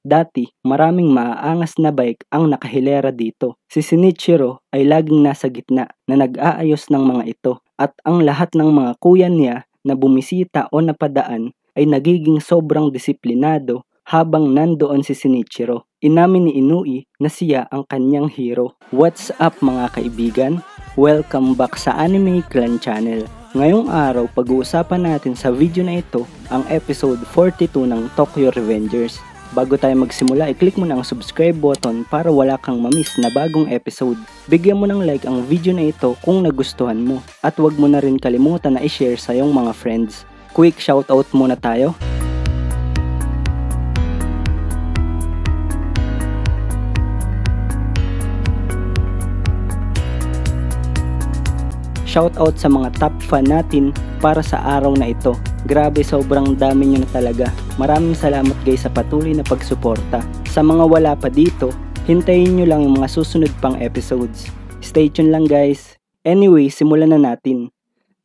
Dati, maraming maaangas na bike ang nakahilera dito. Si Shinichiro ay laging nasa gitna na nag-aayos ng mga ito at ang lahat ng mga kuya niya na bumisita o napadaan ay nagiging sobrang disiplinado habang nandoon si Shinichiro. Inamin ni Inui na siya ang kanyang hero. What's up mga kaibigan? Welcome back sa Anime Clan Channel. Ngayong araw, pag-uusapan natin sa video na ito ang episode 42 ng Tokyo Revengers Bago tayo magsimula, i-click mo na ang subscribe button para wala kang mamiss na bagong episode. Bigyan mo ng like ang video na ito kung nagustuhan mo. At wag mo na rin kalimutan na i-share sa iyong mga friends. Quick shoutout muna tayo. Shoutout sa mga top fan natin para sa araw na ito. Grabe sobrang dami nyo na talaga. Maraming salamat guys sa patuloy na pagsuporta. Sa mga wala pa dito, hintayin nyo lang yung mga susunod pang episodes. Stay tuned lang guys. Anyway, simulan na natin.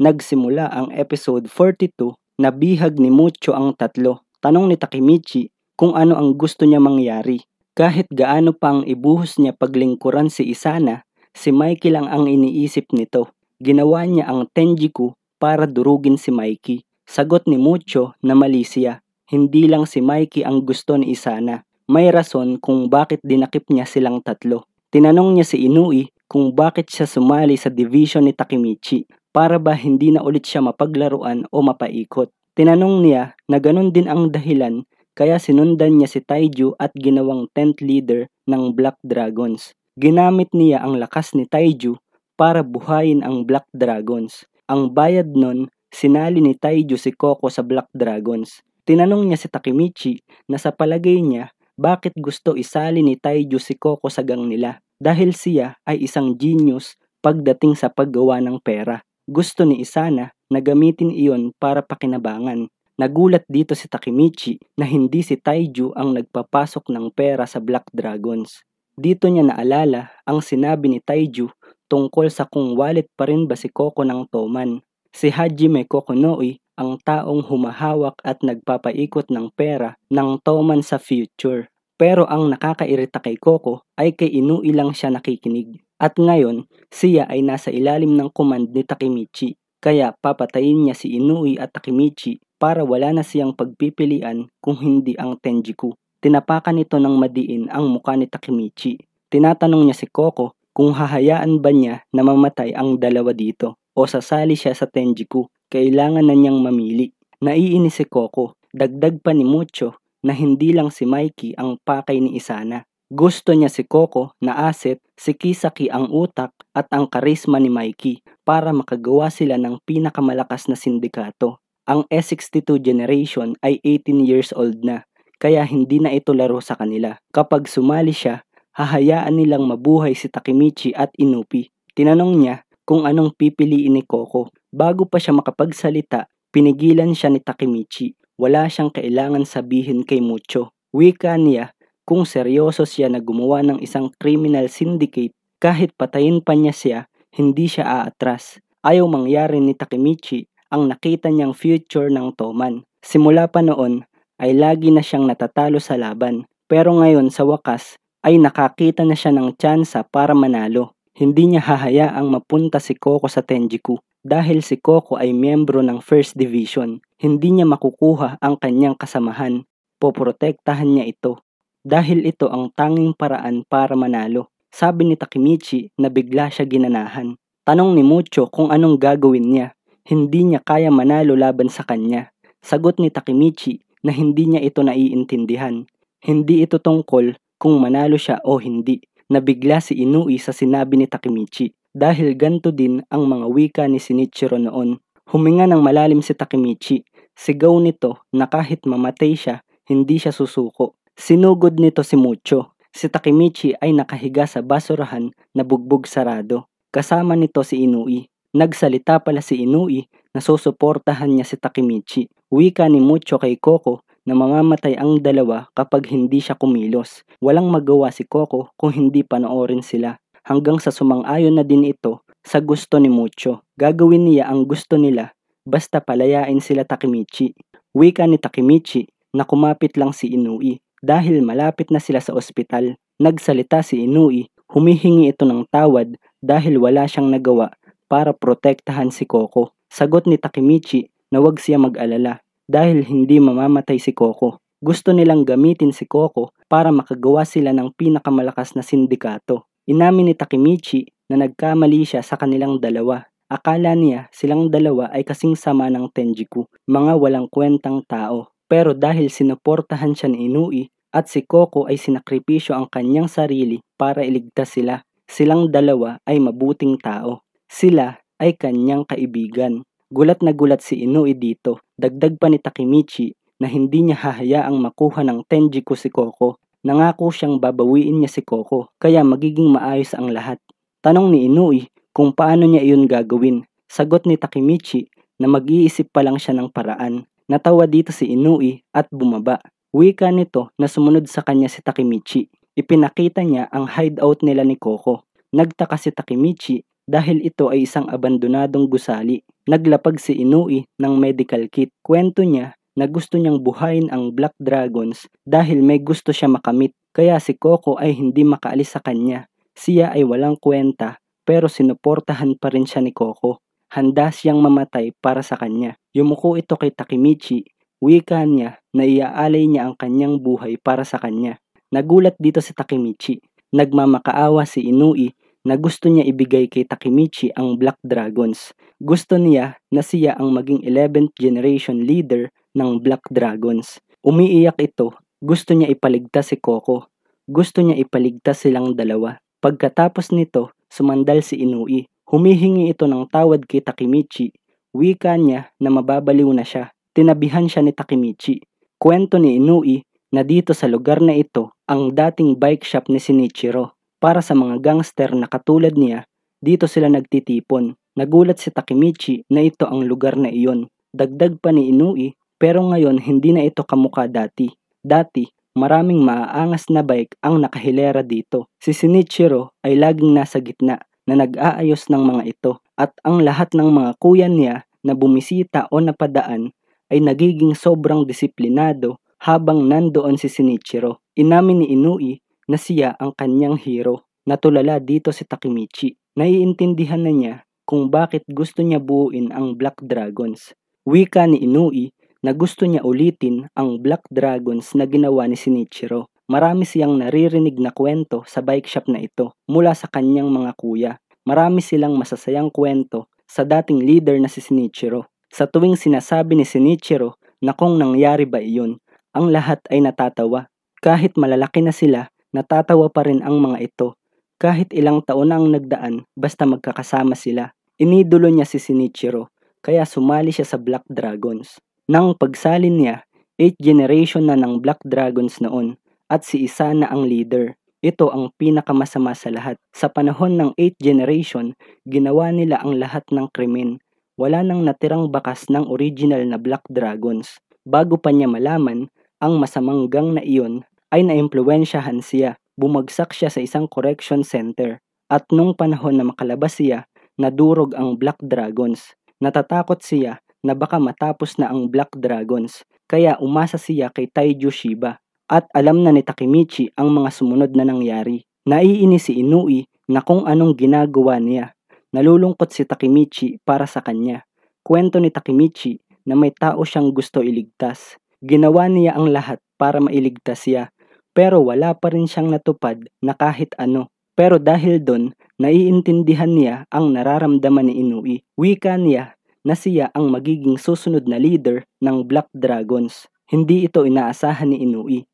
Nagsimula ang episode 42 na bihag ni Mucho ang tatlo. Tanong ni Takemichi kung ano ang gusto niya mangyari. Kahit gaano pang ibuhos niya paglingkuran si Isana, si Michael lang ang iniisip nito ginawa niya ang Tenjiku para durugin si Mikey. Sagot ni Mucho na mali siya. Hindi lang si Mikey ang gusto ni Isana. May rason kung bakit dinakip niya silang tatlo. Tinanong niya si Inui kung bakit siya sumali sa division ni Takemichi para ba hindi na ulit siya mapaglaruan o mapaikot. Tinanong niya na ganun din ang dahilan kaya sinundan niya si Taiju at ginawang tent leader ng Black Dragons. Ginamit niya ang lakas ni Taiju para buhayin ang Black Dragons. Ang bayad nun, sinali ni Taiju si Coco sa Black Dragons. Tinanong niya si Takemichi na sa palagay niya, bakit gusto isali ni Taiju si Coco sa gang nila dahil siya ay isang genius pagdating sa paggawa ng pera. Gusto ni Isana na gamitin iyon para pakinabangan. Nagulat dito si Takemichi na hindi si Taiju ang nagpapasok ng pera sa Black Dragons. Dito niya naalala ang sinabi ni Taiju tungkol sa kung wallet pa rin ba si Coco ng Toman. Si Hajime Kokonoi ang taong humahawak at nagpapaikot ng pera ng Toman sa future. Pero ang nakakairita kay Coco ay kay Inui lang siya nakikinig. At ngayon, siya ay nasa ilalim ng command ni Takemichi. Kaya papatayin niya si Inui at Takemichi para wala na siyang pagpipilian kung hindi ang Tenjiku. Tinapakan nito ng madiin ang muka ni Takemichi. Tinatanong niya si Coco kung hahayaan ba niya na mamatay ang dalawa dito o sasali siya sa Tenjiku. Kailangan na niyang mamili. Naiinis si Coco. Dagdag pa ni Mucho na hindi lang si Mikey ang pakay ni Isana. Gusto niya si Coco na asset, si Kisaki ang utak at ang karisma ni Mikey para makagawa sila ng pinakamalakas na sindikato. Ang S62 generation ay 18 years old na, kaya hindi na ito laro sa kanila. Kapag sumali siya, hahayaan nilang mabuhay si Takemichi at Inupi. Tinanong niya kung anong pipiliin ni Coco. Bago pa siya makapagsalita, pinigilan siya ni Takemichi. Wala siyang kailangan sabihin kay Mucho. Wika niya kung seryoso siya na gumawa ng isang criminal syndicate kahit patayin pa niya siya, hindi siya aatras. Ayaw mangyari ni Takemichi ang nakita niyang future ng Toman. Simula pa noon ay lagi na siyang natatalo sa laban. Pero ngayon sa wakas ay nakakita na siya ng tsansa para manalo. Hindi niya hahayaang mapunta si Coco sa Tenjiku dahil si Coco ay miyembro ng First Division. Hindi niya makukuha ang kanyang kasamahan. Poprotektahan niya ito dahil ito ang tanging paraan para manalo. Sabi ni Takemichi na bigla siya ginanahan. Tanong ni Mucho kung anong gagawin niya. Hindi niya kaya manalo laban sa kanya. Sagot ni Takemichi na hindi niya ito naiintindihan. Hindi ito tungkol kung manalo siya o hindi. Nabigla si Inui sa sinabi ni Takemichi dahil ganto din ang mga wika ni Shinichiro noon. Huminga ng malalim si Takemichi. Sigaw nito na kahit mamatay siya, hindi siya susuko. Sinugod nito si Mucho. Si Takemichi ay nakahiga sa basurahan na bugbog sarado. Kasama nito si Inui. Nagsalita pala si Inui na susuportahan niya si Takemichi. Wika ni Mucho kay Koko na mamamatay ang dalawa kapag hindi siya kumilos. Walang magawa si Coco kung hindi panoorin sila hanggang sa sumang-ayon na din ito sa gusto ni Mucho. Gagawin niya ang gusto nila basta palayain sila Takemichi. Wika ni Takemichi na kumapit lang si Inui dahil malapit na sila sa ospital. Nagsalita si Inui, humihingi ito ng tawad dahil wala siyang nagawa para protektahan si Coco. Sagot ni Takemichi na wag siya mag-alala dahil hindi mamamatay si Coco. Gusto nilang gamitin si Coco para makagawa sila ng pinakamalakas na sindikato. Inamin ni Takemichi na nagkamali siya sa kanilang dalawa. Akala niya silang dalawa ay kasing sama ng Tenjiku, mga walang kwentang tao. Pero dahil sinuportahan siya ni Inui at si Coco ay sinakripisyo ang kanyang sarili para iligtas sila, silang dalawa ay mabuting tao. Sila ay kanyang kaibigan. Gulat na gulat si Inui dito Dagdag pa ni Takemichi na hindi niya hahayaang makuha ng Tenji ko si Coco. Nangako siyang babawiin niya si Coco kaya magiging maayos ang lahat. Tanong ni Inui kung paano niya iyon gagawin. Sagot ni Takemichi na mag-iisip pa lang siya ng paraan. Natawa dito si Inui at bumaba. Wika nito na sumunod sa kanya si Takemichi. Ipinakita niya ang hideout nila ni Coco. Nagtaka si Takemichi dahil ito ay isang abandonadong gusali naglapag si Inui ng medical kit. Kwento niya na gusto niyang buhayin ang Black Dragons dahil may gusto siya makamit. Kaya si Coco ay hindi makaalis sa kanya. Siya ay walang kwenta pero sinuportahan pa rin siya ni Coco. Handa siyang mamatay para sa kanya. Yumuko ito kay Takemichi. Wika niya na iaalay niya ang kanyang buhay para sa kanya. Nagulat dito si Takemichi. Nagmamakaawa si Inui na gusto niya ibigay kay Takemichi ang Black Dragons. Gusto niya na siya ang maging 11th generation leader ng Black Dragons. Umiiyak ito, gusto niya ipaligtas si Coco. Gusto niya ipaligtas silang dalawa. Pagkatapos nito, sumandal si Inui. Humihingi ito ng tawad kay Takemichi. Wika niya na mababaliw na siya. Tinabihan siya ni Takemichi. Kwento ni Inui na dito sa lugar na ito ang dating bike shop ni Shinichiro para sa mga gangster na katulad niya, dito sila nagtitipon. Nagulat si Takemichi na ito ang lugar na iyon. Dagdag pa ni Inui, pero ngayon hindi na ito kamukha dati. Dati, maraming maaangas na bike ang nakahilera dito. Si Shinichiro ay laging nasa gitna na nag-aayos ng mga ito at ang lahat ng mga kuya niya na bumisita o napadaan ay nagiging sobrang disiplinado habang nandoon si Shinichiro. Inamin ni Inui na siya ang kanyang hero. Natulala dito si Takemichi. Naiintindihan na niya kung bakit gusto niya buuin ang Black Dragons. Wika ni Inui na gusto niya ulitin ang Black Dragons na ginawa ni Shinichiro. Marami siyang naririnig na kwento sa bike shop na ito mula sa kanyang mga kuya. Marami silang masasayang kwento sa dating leader na si Shinichiro. Sa tuwing sinasabi ni Shinichiro na kung nangyari ba iyon, ang lahat ay natatawa. Kahit malalaki na sila, Natatawa pa rin ang mga ito. Kahit ilang taon ang nagdaan, basta magkakasama sila. Inidolo niya si Sinichiro, kaya sumali siya sa Black Dragons. Nang pagsalin niya, 8 generation na ng Black Dragons noon at si isa na ang leader. Ito ang pinakamasama sa lahat. Sa panahon ng 8 generation, ginawa nila ang lahat ng krimen. Wala nang natirang bakas ng original na Black Dragons. Bago pa niya malaman, ang masamang gang na iyon ay naimpluwensyahan siya. Bumagsak siya sa isang correction center at nung panahon na makalabas siya, nadurog ang Black Dragons. Natatakot siya na baka matapos na ang Black Dragons kaya umasa siya kay Taiju Shiba at alam na ni Takemichi ang mga sumunod na nangyari. Naiinis si Inui na kung anong ginagawa niya. Nalulungkot si Takemichi para sa kanya. Kwento ni Takemichi na may tao siyang gusto iligtas. Ginawa niya ang lahat para mailigtas siya pero wala pa rin siyang natupad na kahit ano. Pero dahil doon, naiintindihan niya ang nararamdaman ni Inui. Wika niya na siya ang magiging susunod na leader ng Black Dragons. Hindi ito inaasahan ni Inui.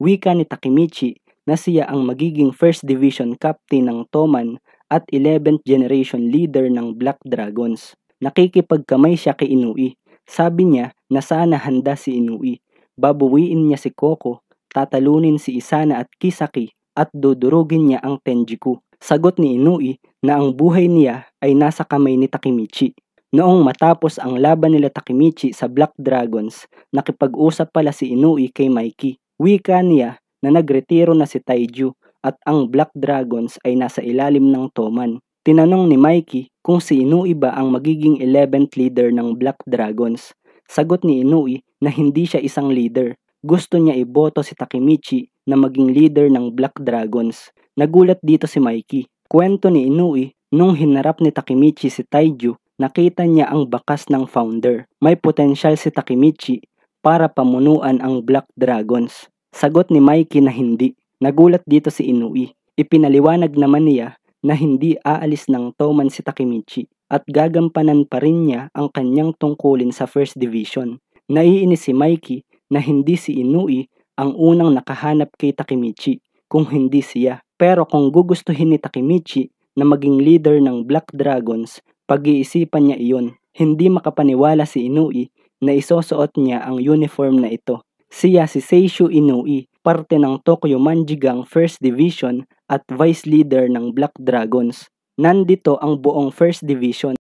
Wika ni Takemichi na siya ang magiging first division captain ng Toman at 11th generation leader ng Black Dragons. Nakikipagkamay siya kay Inui. Sabi niya na sana handa si Inui. Babuwiin niya si Koko tatalunin si Isana at Kisaki at dudurugin niya ang Tenjiku. Sagot ni Inui na ang buhay niya ay nasa kamay ni Takemichi. Noong matapos ang laban nila Takemichi sa Black Dragons, nakipag-usap pala si Inui kay Mikey. Wika niya na nagretiro na si Taiju at ang Black Dragons ay nasa ilalim ng Toman. Tinanong ni Mikey kung si Inui ba ang magiging 11th leader ng Black Dragons. Sagot ni Inui na hindi siya isang leader gusto niya iboto si Takemichi na maging leader ng Black Dragons. Nagulat dito si Mikey. Kwento ni Inui, nung hinarap ni Takemichi si Taiju, nakita niya ang bakas ng founder. May potensyal si Takemichi para pamunuan ang Black Dragons. Sagot ni Mikey na hindi. Nagulat dito si Inui. Ipinaliwanag naman niya na hindi aalis ng Toman si Takemichi at gagampanan pa rin niya ang kanyang tungkulin sa First Division. Naiinis si Mikey na hindi si Inui ang unang nakahanap kay Takemichi kung hindi siya. Pero kung gugustuhin ni Takemichi na maging leader ng Black Dragons, pag-iisipan niya iyon. Hindi makapaniwala si Inui na isosuot niya ang uniform na ito. Siya si Seishu Inui, parte ng Tokyo Manjigang 1st Division at Vice Leader ng Black Dragons. Nandito ang buong 1st Division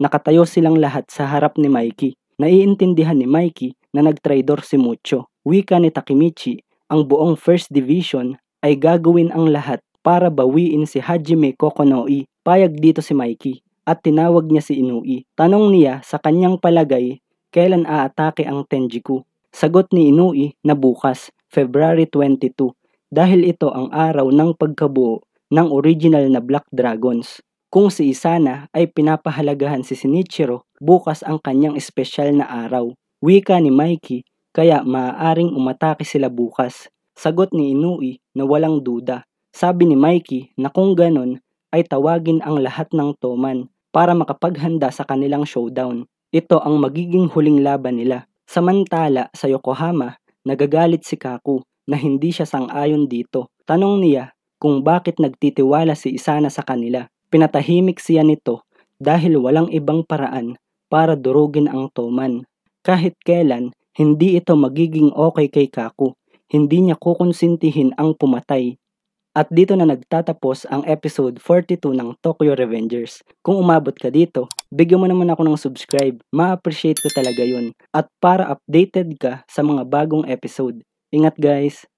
Nakatayo silang lahat sa harap ni Mikey. Naiintindihan ni Mikey na nagtraidor si Mucho. Wika ni Takemichi, ang buong First Division ay gagawin ang lahat para bawiin si Hajime Kokonoi. Payag dito si Mikey at tinawag niya si Inui. Tanong niya sa kanyang palagay kailan aatake ang Tenjiku. Sagot ni Inui na bukas, February 22, dahil ito ang araw ng pagkabuo ng original na Black Dragons kung si Isana ay pinapahalagahan si Sinichiro bukas ang kanyang espesyal na araw. Wika ni Mikey, kaya maaaring umatake sila bukas. Sagot ni Inui na walang duda. Sabi ni Mikey na kung ganon ay tawagin ang lahat ng toman para makapaghanda sa kanilang showdown. Ito ang magiging huling laban nila. Samantala sa Yokohama, nagagalit si Kaku na hindi siya sang-ayon dito. Tanong niya kung bakit nagtitiwala si Isana sa kanila. Pinatahimik siya nito dahil walang ibang paraan para durugin ang Toman. Kahit kailan, hindi ito magiging okay kay Kaku. Hindi niya kukonsintihin ang pumatay. At dito na nagtatapos ang episode 42 ng Tokyo Revengers. Kung umabot ka dito, bigyan mo naman ako ng subscribe. Ma-appreciate ko talaga yun. At para updated ka sa mga bagong episode. Ingat guys!